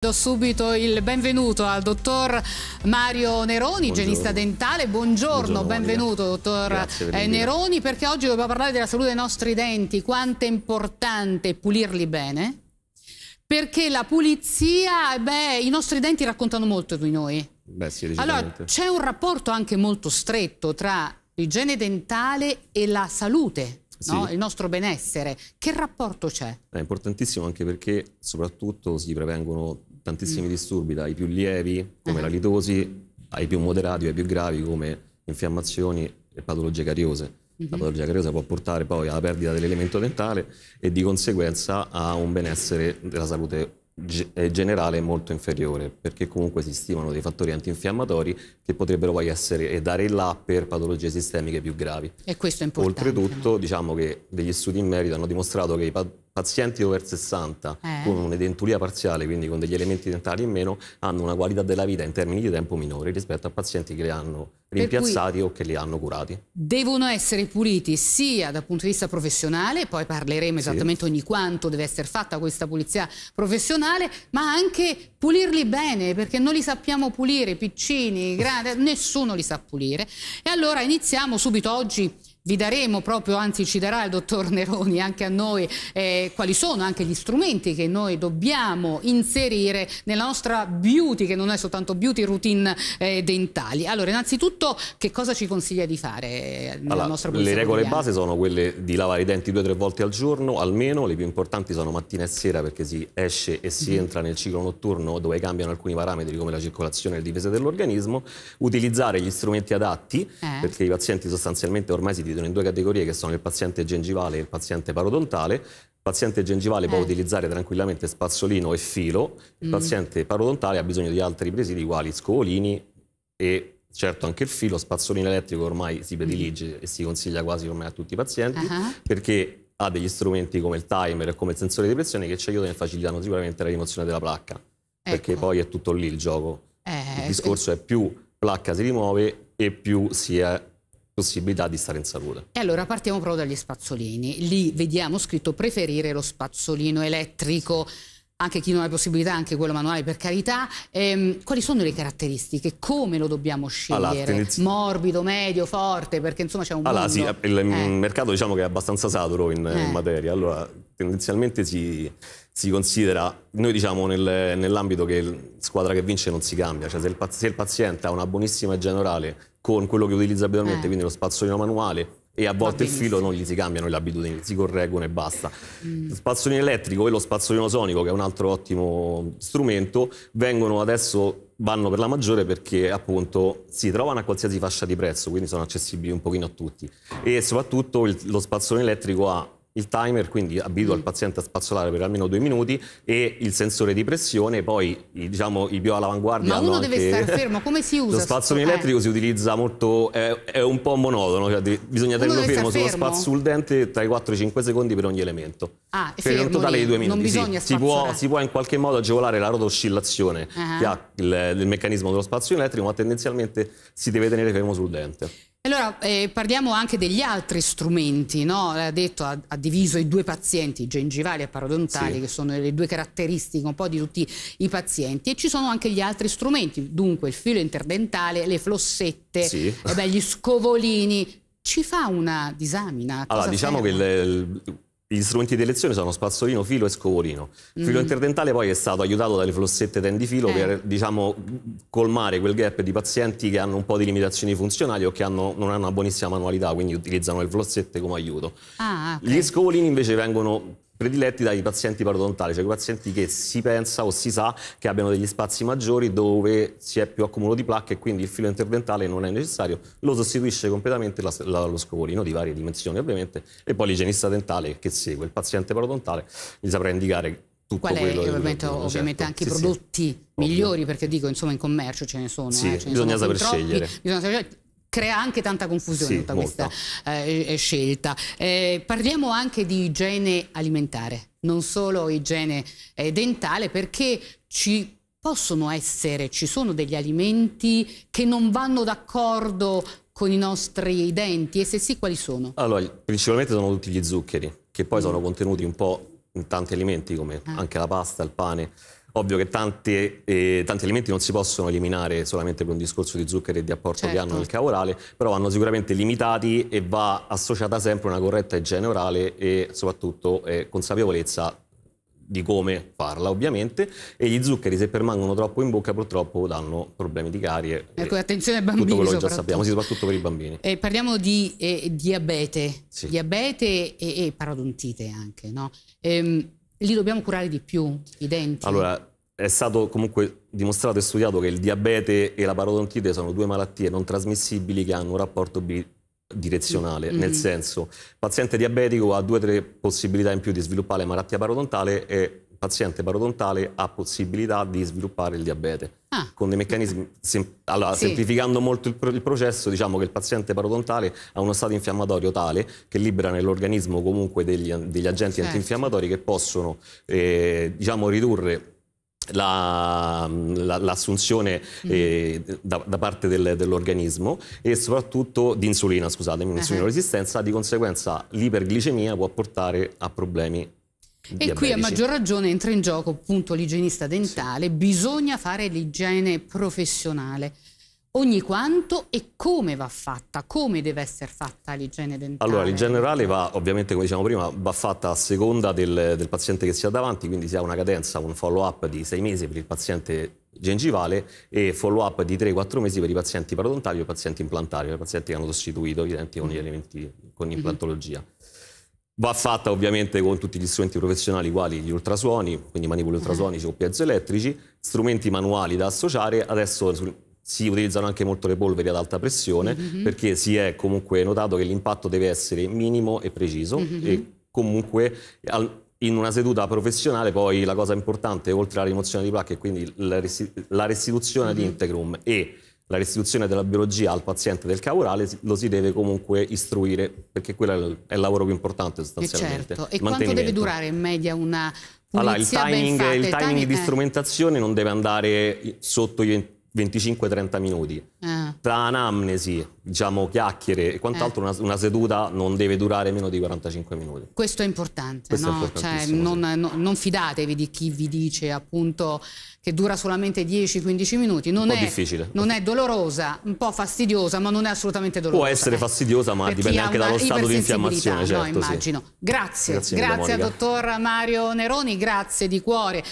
Do subito il benvenuto al dottor Mario Neroni, igienista dentale. Buongiorno, Buongiorno benvenuto Maria. dottor Grazie, eh, Neroni, perché oggi dobbiamo parlare della salute dei nostri denti, quanto è importante pulirli bene, perché la pulizia, beh, i nostri denti raccontano molto di noi. Beh, sì, allora, c'è un rapporto anche molto stretto tra l'igiene dentale e la salute No? Sì. il nostro benessere. Che rapporto c'è? È importantissimo anche perché soprattutto si prevengono tantissimi mm. disturbi, dai più lievi come eh. la litosi, ai più moderati ai più gravi come infiammazioni e patologie cariose. La mhm. patologia cariosa può portare poi alla perdita dell'elemento dentale e di conseguenza a un benessere della salute generale molto inferiore perché comunque si stimano dei fattori antinfiammatori che potrebbero poi essere e dare il là per patologie sistemiche più gravi. E questo è importante. Oltretutto diciamo che degli studi in merito hanno dimostrato che i pazienti over 60 eh. con un'edenturia parziale, quindi con degli elementi dentali in meno, hanno una qualità della vita in termini di tempo minore rispetto a pazienti che le hanno rimpiazzati o che li hanno curati. Devono essere puliti sia dal punto di vista professionale, poi parleremo sì. esattamente ogni quanto deve essere fatta questa pulizia professionale, ma anche pulirli bene, perché non li sappiamo pulire, piccini, grandi, nessuno li sa pulire. E allora iniziamo subito oggi vi daremo proprio, anzi ci darà il dottor Neroni anche a noi, eh, quali sono anche gli strumenti che noi dobbiamo inserire nella nostra beauty, che non è soltanto beauty routine eh, dentali. Allora, innanzitutto, che cosa ci consiglia di fare eh, nella allora, nostra Le regole quotidiana? base sono quelle di lavare i denti due o tre volte al giorno, almeno, le più importanti sono mattina e sera perché si esce e si mm -hmm. entra nel ciclo notturno dove cambiano alcuni parametri come la circolazione e la difesa dell'organismo, utilizzare gli strumenti adatti, eh. perché i pazienti sostanzialmente ormai si dividono in due categorie che sono il paziente gengivale e il paziente parodontale. Il paziente gengivale eh. può utilizzare tranquillamente spazzolino e filo, il mm. paziente parodontale ha bisogno di altri presidi quali scovolini e certo anche il filo, spazzolino elettrico ormai si predilige mm. e si consiglia quasi ormai a tutti i pazienti uh -huh. perché ha degli strumenti come il timer e come il sensore di pressione che ci aiutano e facilitano sicuramente la rimozione della placca ecco. perché poi è tutto lì il gioco. Eh, il discorso eh. è più placca si rimuove e più si è possibilità di stare in salute. E allora partiamo proprio dagli spazzolini. Lì vediamo scritto preferire lo spazzolino elettrico. Sì anche chi non ha le possibilità, anche quello manuale per carità, ehm, quali sono le caratteristiche, come lo dobbiamo scegliere? Allora, Morbido, medio, forte, perché insomma c'è un allora, mondo. Sì, il eh. Mm, mercato diciamo che è abbastanza saturo in, eh. in materia, allora tendenzialmente si, si considera, noi diciamo nel, nell'ambito che squadra che vince non si cambia, cioè se il, se il paziente ha una buonissima generale con quello che utilizza abitualmente, eh. quindi lo spazzolino manuale, e a volte il filo non gli si cambiano le abitudini, si correggono e basta. Mm. Spazzolino elettrico e lo spazzolino sonico, che è un altro ottimo strumento, vengono adesso vanno per la maggiore perché appunto si trovano a qualsiasi fascia di prezzo, quindi sono accessibili un pochino a tutti. E soprattutto il, lo spazzolino elettrico ha il timer, quindi abitua il mm. paziente a spazzolare per almeno due minuti e il sensore di pressione, poi diciamo i più all'avanguardia... Ma uno deve stare fermo, come si usa? Lo spazzolo elettrico eh. si utilizza molto, è, è un po' monotono, cioè bisogna uno tenerlo fermo sullo spazio sul dente tra i 4 e i 5 secondi per ogni elemento. Ah, cioè, per fermo, un totale di due minuti. Non bisogna sì, si, può, si, può, in qualche modo agevolare la rotoscillazione uh ah. -huh. che ha il, il meccanismo dello spazio elettrico, ma tendenzialmente si deve tenere fermo sul dente. Allora eh, parliamo anche degli altri strumenti, no? ha, detto, ha, ha, diviso i due pazienti, gengivali e parodontali, sì. che sono le due caratteristiche un po' di tutti i pazienti, e ci sono anche gli altri strumenti, dunque il filo interdentale, le flossette, sì. eh beh, gli scovolini. Ci fa una disamina? Cosa allora, diciamo ferma? che... Le, le gli strumenti di elezione sono spazzolino, filo e scovolino. Il filo mm. interdentale poi è stato aiutato dalle flossette tendifilo eh. per diciamo, colmare quel gap di pazienti che hanno un po' di limitazioni funzionali o che hanno, non hanno una buonissima manualità, quindi utilizzano le flossette come aiuto. Ah, ah okay. Gli scovolini invece vengono prediletti dai pazienti parodontali, cioè quei pazienti che si pensa o si sa che abbiano degli spazi maggiori dove si è più accumulo di placche e quindi il filo interdentale non è necessario, lo sostituisce completamente la, la, lo scovolino di varie dimensioni ovviamente e poi l'igienista dentale che segue il paziente parodontale gli saprà indicare tutto Qual è, quello certo, ovviamente, quello, ovviamente certo. anche sì, i prodotti sì, migliori ovvio. perché dico insomma in commercio ce ne sono, eh, sì, eh, ce bisogna ne sono saper scegliere. Bisogna saper scegliere crea anche tanta confusione sì, tutta molto. questa eh, scelta. Eh, parliamo anche di igiene alimentare, non solo igiene eh, dentale, perché ci possono essere, ci sono degli alimenti che non vanno d'accordo con i nostri denti e se sì quali sono? Allora, principalmente sono tutti gli zuccheri, che poi mm. sono contenuti un po' in tanti alimenti come ah. anche la pasta, il pane, Ovvio che tanti, eh, tanti, alimenti non si possono eliminare solamente per un discorso di zuccheri e di apporto certo. che hanno nel cavo però vanno sicuramente limitati e va associata sempre una corretta igiene orale e soprattutto eh, consapevolezza di come farla ovviamente e gli zuccheri se permangono troppo in bocca purtroppo danno problemi di carie ecco attenzione ai bambini tutto quello che già sappiamo sì, soprattutto per i bambini eh, parliamo di eh, diabete sì. diabete e, e, parodontite anche no? ehm, li dobbiamo curare di più, i denti. Allora, è stato comunque dimostrato e studiato che il diabete e la parodontite sono due malattie non trasmissibili che hanno un rapporto direzionale, mm mm-hmm. nel senso il paziente diabetico ha due o tre possibilità in più di sviluppare malattia parodontale e paziente parodontale ha possibilità di sviluppare il diabete. Ah. Con dei meccanismi, sem allora, sì. semplificando molto il, pro il, processo, diciamo che il paziente parodontale ha uno stato infiammatorio tale che libera nell'organismo comunque degli, degli agenti certo. antinfiammatori che possono eh, diciamo, ridurre l'assunzione la, la, mm. eh, da, da, parte del, dell'organismo e soprattutto di insulina, scusatemi, ah. insulino uh -huh. resistenza, di conseguenza l'iperglicemia può portare a problemi e qui a maggior ragione entra in gioco appunto l'igienista dentale, sì. bisogna fare l'igiene professionale. Ogni quanto e come va fatta, come deve essere fatta l'igiene dentale? Allora, in generale va, ovviamente, come dicevamo prima, va fatta a seconda del, del paziente che si ha davanti, quindi si ha una cadenza, un follow-up di sei mesi per il paziente gengivale e follow-up di 3-4 mesi per i pazienti parodontali o i pazienti implantari, per i pazienti che hanno sostituito i denti con, mm-hmm. elementi, con mm-hmm. implantologia. Mm -hmm. Va fatta ovviamente con tutti gli strumenti professionali quali gli ultrasuoni, quindi manipoli ultrasonici o piezoelettrici, strumenti manuali da associare, adesso si utilizzano anche molto le polveri ad alta pressione mm -hmm. perché si è comunque notato che l'impatto deve essere minimo e preciso mm -hmm. e comunque al, in una seduta professionale poi la cosa importante oltre alla rimozione di placche e quindi la, restitu la restituzione mm -hmm. di mm-hmm. Integrum e la restituzione della biologia al paziente del cavorale lo si deve comunque istruire, perché quello è il lavoro più importante eh, certo. sostanzialmente. E, certo. e quanto deve durare in media una pulizia allora, il timing, il timing, il timing di eh. strumentazione non deve andare sotto gli 25-30 minuti. Ah. Tra anamnesi, diciamo chiacchiere e quant'altro, eh. una, una, seduta non deve durare meno di 45 minuti. Questo è importante, Questo no? è cioè, non, no, non, fidatevi di chi vi dice appunto che dura solamente 10-15 minuti. Non, è, difficile. non è, dolorosa, un po' fastidiosa, ma non è assolutamente dolorosa. Può essere eh. fastidiosa, ma dipende anche dallo stato di infiammazione. Certo, immagino. Sì. Grazie, grazie, grazie a dottor Mario Neroni, grazie di cuore